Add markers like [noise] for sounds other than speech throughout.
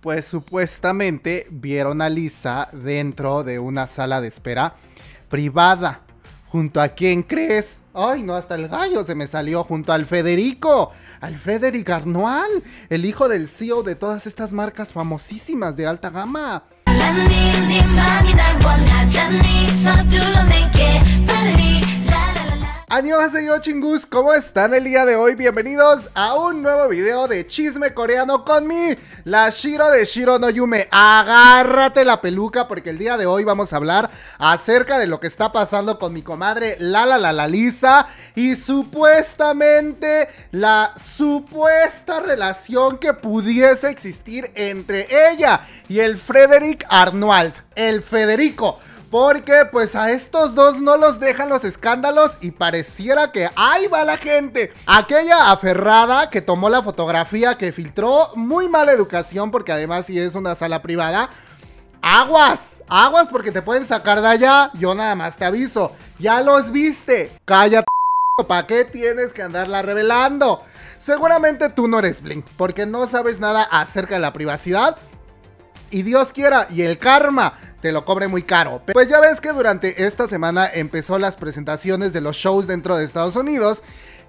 pues supuestamente vieron a Lisa dentro de una sala de espera privada. ¿Junto a quién crees? Ay, no, hasta el gallo se me salió junto al Federico, al Federico Arnoal, el hijo del CEO de todas estas marcas famosísimas de alta gama yo, chingus, ¿cómo están el día de hoy? Bienvenidos a un nuevo video de chisme coreano con mí, la Shiro de Shiro no Yume. Agárrate la peluca porque el día de hoy vamos a hablar acerca de lo que está pasando con mi comadre Lala la, la, la Lisa y supuestamente la supuesta relación que pudiese existir entre ella y el Frederick Arnold, el Federico. Porque pues a estos dos no los dejan los escándalos y pareciera que ahí va la gente. Aquella aferrada que tomó la fotografía que filtró, muy mala educación porque además si es una sala privada. Aguas, aguas porque te pueden sacar de allá. Yo nada más te aviso. Ya los viste. Cállate. [laughs] ¿Para qué tienes que andarla revelando? Seguramente tú no eres Blink, porque no sabes nada acerca de la privacidad. Y Dios quiera, y el karma te lo cobre muy caro. Pues ya ves que durante esta semana empezó las presentaciones de los shows dentro de Estados Unidos.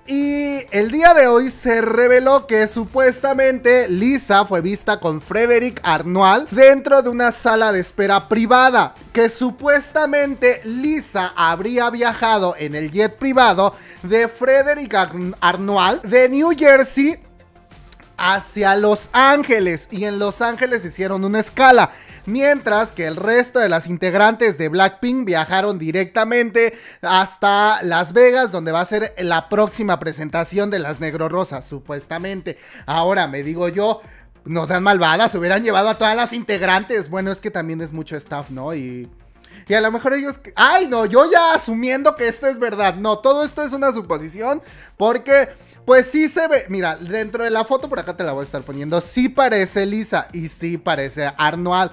Y el día de hoy se reveló que supuestamente Lisa fue vista con Frederick Arnold dentro de una sala de espera privada. Que supuestamente Lisa habría viajado en el jet privado de Frederick Arnold de New Jersey hacia Los Ángeles. Y en Los Ángeles hicieron una escala mientras que el resto de las integrantes de Blackpink viajaron directamente hasta Las Vegas, donde va a ser la próxima presentación de las Negro Rosas, supuestamente. Ahora me digo yo, no dan malvadas, hubieran llevado a todas las integrantes. Bueno, es que también es mucho staff, ¿no? Y... Y a lo mejor ellos... Ay, no, yo ya asumiendo que esto es verdad. No, todo esto es una suposición porque... Pues sí se ve, mira, dentro de la foto por acá te la voy a estar poniendo, sí parece Lisa y sí parece Arnold.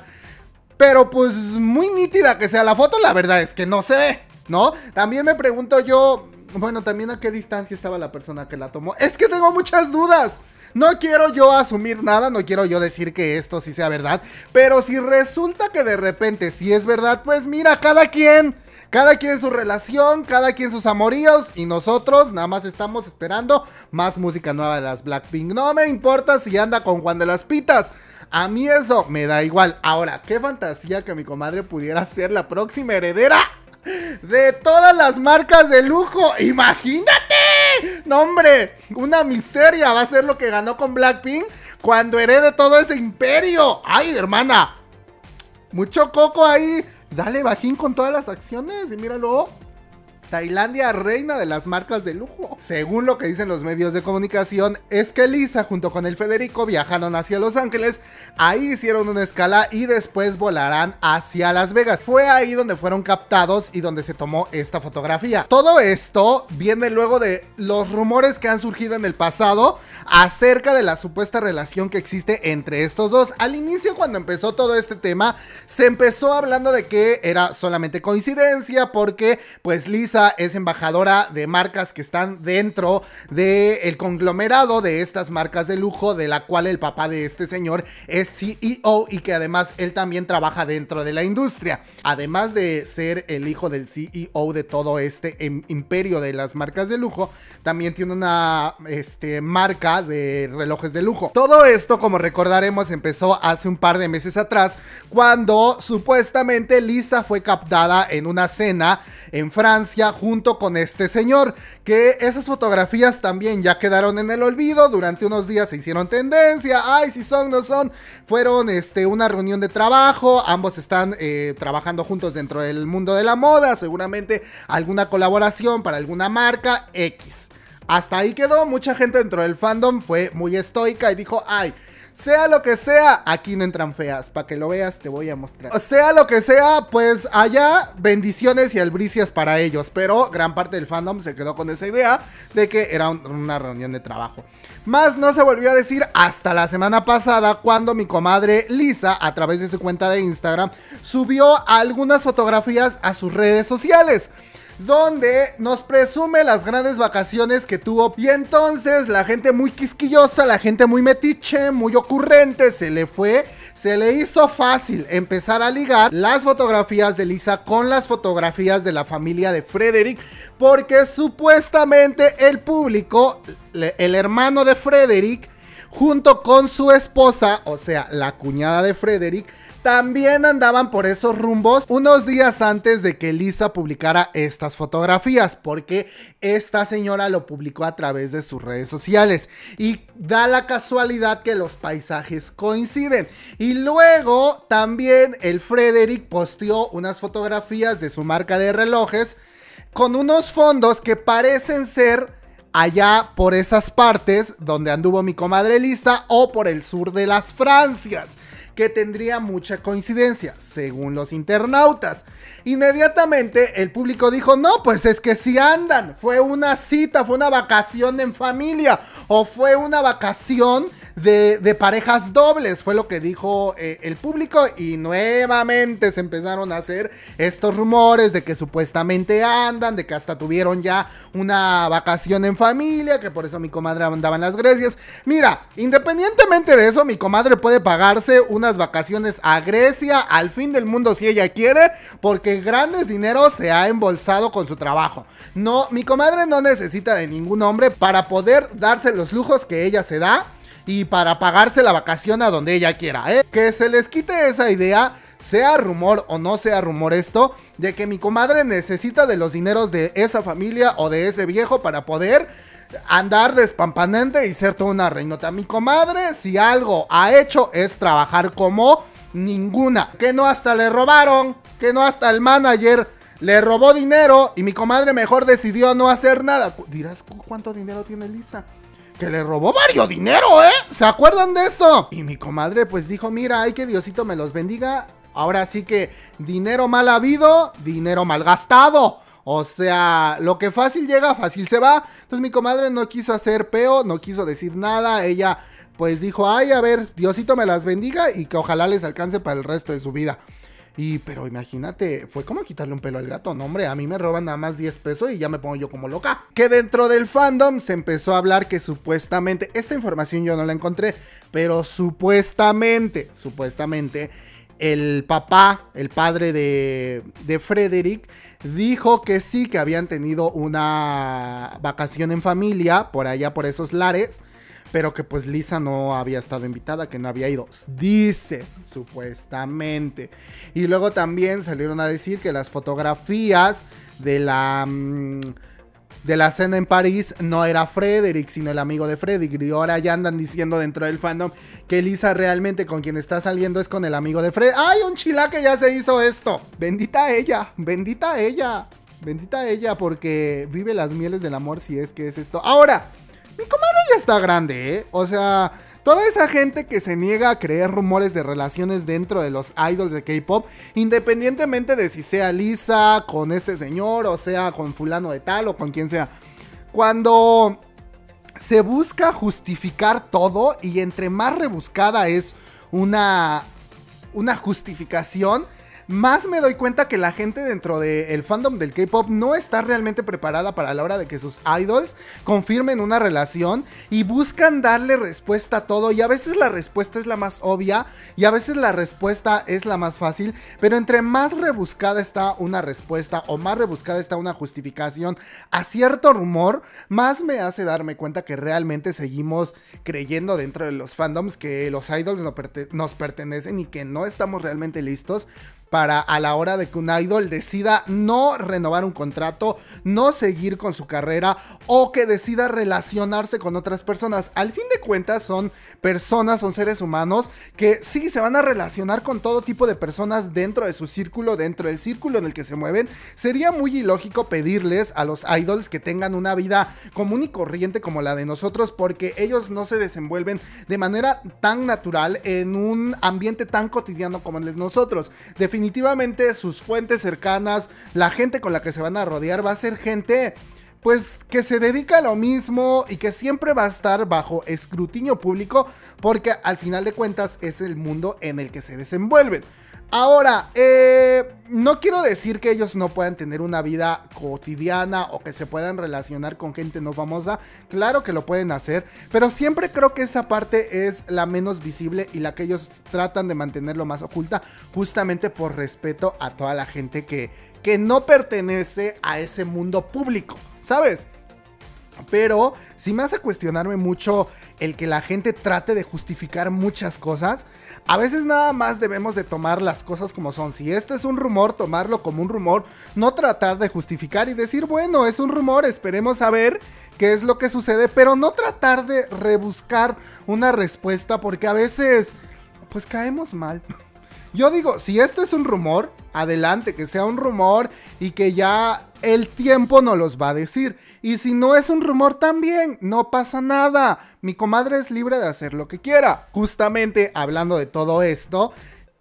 Pero pues muy nítida que sea la foto, la verdad es que no sé, ¿no? También me pregunto yo, bueno, también a qué distancia estaba la persona que la tomó. Es que tengo muchas dudas. No quiero yo asumir nada, no quiero yo decir que esto sí sea verdad. Pero si resulta que de repente sí es verdad, pues mira, cada quien. Cada quien su relación, cada quien sus amoríos y nosotros nada más estamos esperando más música nueva de las Blackpink. No me importa si anda con Juan de las Pitas. A mí eso me da igual. Ahora, qué fantasía que mi comadre pudiera ser la próxima heredera de todas las marcas de lujo. Imagínate. No, hombre, una miseria va a ser lo que ganó con Blackpink cuando herede todo ese imperio. Ay, hermana. Mucho coco ahí dale bajín con todas las acciones y míralo. Tailandia, reina de las marcas de lujo. Según lo que dicen los medios de comunicación, es que Lisa junto con el Federico viajaron hacia Los Ángeles, ahí hicieron una escala y después volarán hacia Las Vegas. Fue ahí donde fueron captados y donde se tomó esta fotografía. Todo esto viene luego de los rumores que han surgido en el pasado acerca de la supuesta relación que existe entre estos dos. Al inicio cuando empezó todo este tema, se empezó hablando de que era solamente coincidencia porque pues Lisa es embajadora de marcas que están dentro del el conglomerado de estas marcas de lujo, de la cual el papá de este señor es CEO y que además él también trabaja dentro de la industria. Además de ser el hijo del CEO de todo este em, imperio de las marcas de lujo, también tiene una este, marca de relojes de lujo. Todo esto, como recordaremos, empezó hace un par de meses atrás, cuando supuestamente Lisa fue captada en una cena en Francia junto con este señor, que esas fotografías también ya quedaron en el olvido, durante unos días se hicieron tendencia, ay, si son, no son, fueron este, una reunión de trabajo, ambos están eh, trabajando juntos dentro del mundo de la moda, seguramente alguna colaboración para alguna marca X. Hasta ahí quedó, mucha gente dentro del fandom fue muy estoica y dijo, ay, sea lo que sea, aquí no entran feas. Para que lo veas, te voy a mostrar. Sea lo que sea, pues allá bendiciones y albricias para ellos. Pero gran parte del fandom se quedó con esa idea de que era una reunión de trabajo. Más no se volvió a decir hasta la semana pasada cuando mi comadre Lisa, a través de su cuenta de Instagram, subió algunas fotografías a sus redes sociales donde nos presume las grandes vacaciones que tuvo. Y entonces la gente muy quisquillosa, la gente muy metiche, muy ocurrente, se le fue, se le hizo fácil empezar a ligar las fotografías de Lisa con las fotografías de la familia de Frederick, porque supuestamente el público, el hermano de Frederick, junto con su esposa, o sea, la cuñada de Frederick, también andaban por esos rumbos unos días antes de que Lisa publicara estas fotografías, porque esta señora lo publicó a través de sus redes sociales y da la casualidad que los paisajes coinciden. Y luego también el Frederick posteó unas fotografías de su marca de relojes con unos fondos que parecen ser allá por esas partes donde anduvo mi comadre Lisa o por el sur de las Francias que tendría mucha coincidencia, según los internautas. Inmediatamente el público dijo, no, pues es que si andan, fue una cita, fue una vacación en familia o fue una vacación de, parejas dobles, fue lo que dijo eh, el público y nuevamente se empezaron a hacer estos rumores de que supuestamente andan, de que hasta tuvieron ya una vacación en familia, que por eso mi comadre andaba en las Grecias. Mira, independientemente de eso, mi comadre puede pagarse una vacaciones a Grecia, al fin del mundo si ella quiere, porque grandes dineros se ha embolsado con su trabajo. No, mi comadre no necesita de ningún hombre para poder darse los lujos que ella se da y para pagarse la vacación a donde ella quiera, ¿eh? Que se les quite esa idea, sea rumor o no sea rumor esto, de que mi comadre necesita de los dineros de esa familia o de ese viejo para poder andar despampanente y ser toda una reinota. Mi comadre, si algo ha hecho es trabajar como ninguna. Que no hasta le robaron, que no hasta el manager le robó dinero y mi comadre mejor decidió no hacer nada. Dirás, ¿cuánto dinero tiene Lisa? Que le robó varios dinero, ¿eh? ¿Se acuerdan de eso? Y mi comadre pues dijo, mira, ay que Diosito me los bendiga. Ahora sí que dinero mal habido, dinero mal gastado. O sea, lo que fácil llega, fácil se va. Entonces mi comadre no quiso hacer peo, no quiso decir nada. Ella pues dijo, ay, a ver, Diosito me las bendiga y que ojalá les alcance para el resto de su vida. Y, pero imagínate, fue como quitarle un pelo al gato. No, hombre, a mí me roban nada más 10 pesos y ya me pongo yo como loca. Que dentro del fandom se empezó a hablar que supuestamente, esta información yo no la encontré, pero supuestamente, supuestamente el papá, el padre de, de Frederick, dijo que sí, que habían tenido una vacación en familia por allá, por esos lares, pero que pues Lisa no había estado invitada, que no había ido, dice supuestamente. Y luego también salieron a decir que las fotografías de la... Mm, de la cena en París no era Frederick, sino el amigo de Frederick. Y ahora ya andan diciendo dentro del fandom que Lisa realmente con quien está saliendo es con el amigo de Frederick. ¡Ay, un chila que ya se hizo esto! Bendita ella, bendita ella, bendita ella porque vive las mieles del amor si es que es esto. Ahora, mi comadre ya está grande, ¿eh? O sea, Toda esa gente que se niega a creer rumores de relaciones dentro de los idols de K-pop, independientemente de si sea Lisa con este señor, o sea con fulano de tal, o con quien sea. Cuando se busca justificar todo y entre más rebuscada es una, una justificación, más me doy cuenta que la gente dentro del fandom del K-pop no está realmente preparada para la hora de que sus idols confirmen una relación y buscan darle respuesta a todo. Y a veces la respuesta es la más obvia y a veces la respuesta es la más fácil. Pero entre más rebuscada está una respuesta o más rebuscada está una justificación a cierto rumor, más me hace darme cuenta que realmente seguimos creyendo dentro de los fandoms que los idols nos pertenecen y que no estamos realmente listos para a la hora de que un idol decida no renovar un contrato, no seguir con su carrera o que decida relacionarse con otras personas. Al fin de cuentas son personas, son seres humanos que sí se van a relacionar con todo tipo de personas dentro de su círculo, dentro del círculo en el que se mueven. Sería muy ilógico pedirles a los idols que tengan una vida común y corriente como la de nosotros porque ellos no se desenvuelven de manera tan natural en un ambiente tan cotidiano como el de nosotros definitivamente sus fuentes cercanas, la gente con la que se van a rodear va a ser gente pues que se dedica a lo mismo y que siempre va a estar bajo escrutinio público porque al final de cuentas es el mundo en el que se desenvuelven. Ahora, eh, no quiero decir que ellos no puedan tener una vida cotidiana o que se puedan relacionar con gente no famosa. Claro que lo pueden hacer, pero siempre creo que esa parte es la menos visible y la que ellos tratan de mantenerlo más oculta, justamente por respeto a toda la gente que, que no pertenece a ese mundo público, ¿sabes? Pero si me hace cuestionarme mucho el que la gente trate de justificar muchas cosas, a veces nada más debemos de tomar las cosas como son. Si este es un rumor, tomarlo como un rumor, no tratar de justificar y decir, bueno, es un rumor, esperemos a ver qué es lo que sucede, pero no tratar de rebuscar una respuesta porque a veces, pues caemos mal. Yo digo, si esto es un rumor, adelante, que sea un rumor y que ya el tiempo no los va a decir. Y si no es un rumor también, no pasa nada. Mi comadre es libre de hacer lo que quiera. Justamente hablando de todo esto,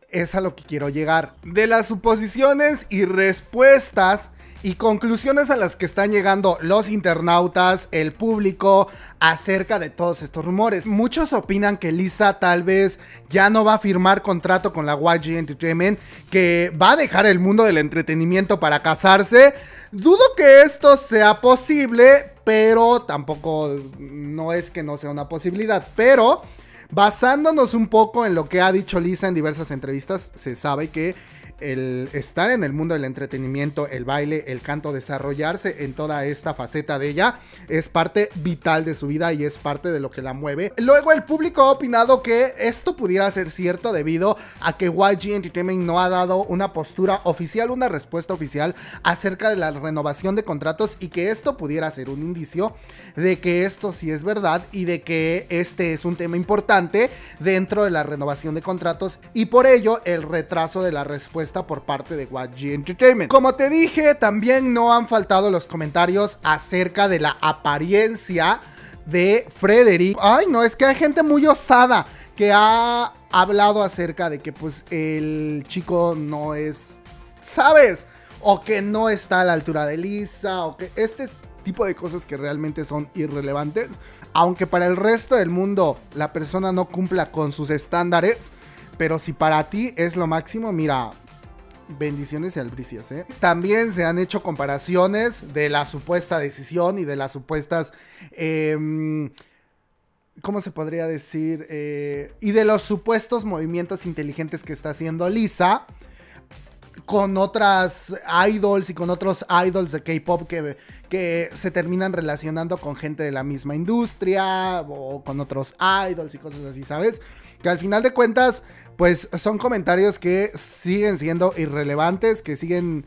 es a lo que quiero llegar. De las suposiciones y respuestas y conclusiones a las que están llegando los internautas, el público, acerca de todos estos rumores. Muchos opinan que Lisa tal vez ya no va a firmar contrato con la YG Entertainment, que va a dejar el mundo del entretenimiento para casarse. Dudo que esto sea posible, pero tampoco no es que no sea una posibilidad, pero basándonos un poco en lo que ha dicho Lisa en diversas entrevistas, se sabe que el estar en el mundo del entretenimiento, el baile, el canto, desarrollarse en toda esta faceta de ella, es parte vital de su vida y es parte de lo que la mueve. Luego el público ha opinado que esto pudiera ser cierto debido a que YG Entertainment no ha dado una postura oficial, una respuesta oficial acerca de la renovación de contratos y que esto pudiera ser un indicio de que esto sí es verdad y de que este es un tema importante dentro de la renovación de contratos y por ello el retraso de la respuesta está por parte de YG Entertainment. Como te dije, también no han faltado los comentarios acerca de la apariencia de Frederick. Ay, no, es que hay gente muy osada que ha hablado acerca de que pues el chico no es, ¿sabes? O que no está a la altura de Lisa, o que este tipo de cosas que realmente son irrelevantes. Aunque para el resto del mundo la persona no cumpla con sus estándares, pero si para ti es lo máximo, mira, Bendiciones y albricias, ¿eh? También se han hecho comparaciones de la supuesta decisión y de las supuestas. Em, ¿Cómo se podría decir? Eh, y de los supuestos movimientos inteligentes que está haciendo Lisa con otras idols y con otros idols de K-pop que, que se terminan relacionando con gente de la misma industria o con otros idols y cosas así, ¿sabes? Que al final de cuentas pues son comentarios que siguen siendo irrelevantes, que siguen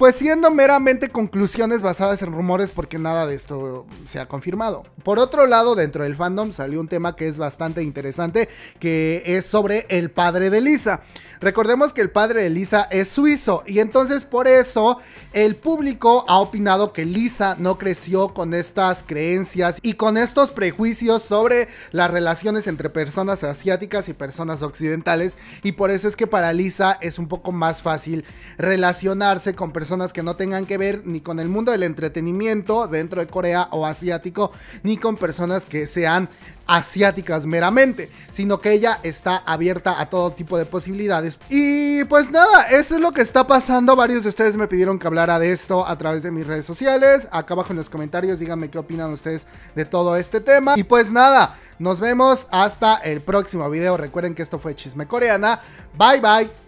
pues siendo meramente conclusiones basadas en rumores porque nada de esto se ha confirmado. Por otro lado, dentro del fandom salió un tema que es bastante interesante, que es sobre el padre de Lisa. Recordemos que el padre de Lisa es suizo y entonces por eso el público ha opinado que Lisa no creció con estas creencias y con estos prejuicios sobre las relaciones entre personas asiáticas y personas occidentales y por eso es que para Lisa es un poco más fácil relacionarse con personas que no tengan que ver ni con el mundo del entretenimiento dentro de Corea o asiático, ni con personas que sean asiáticas meramente, sino que ella está abierta a todo tipo de posibilidades. Y pues nada, eso es lo que está pasando. Varios de ustedes me pidieron que hablara de esto a través de mis redes sociales. Acá abajo en los comentarios díganme qué opinan ustedes de todo este tema. Y pues nada, nos vemos hasta el próximo video. Recuerden que esto fue Chisme Coreana. Bye bye.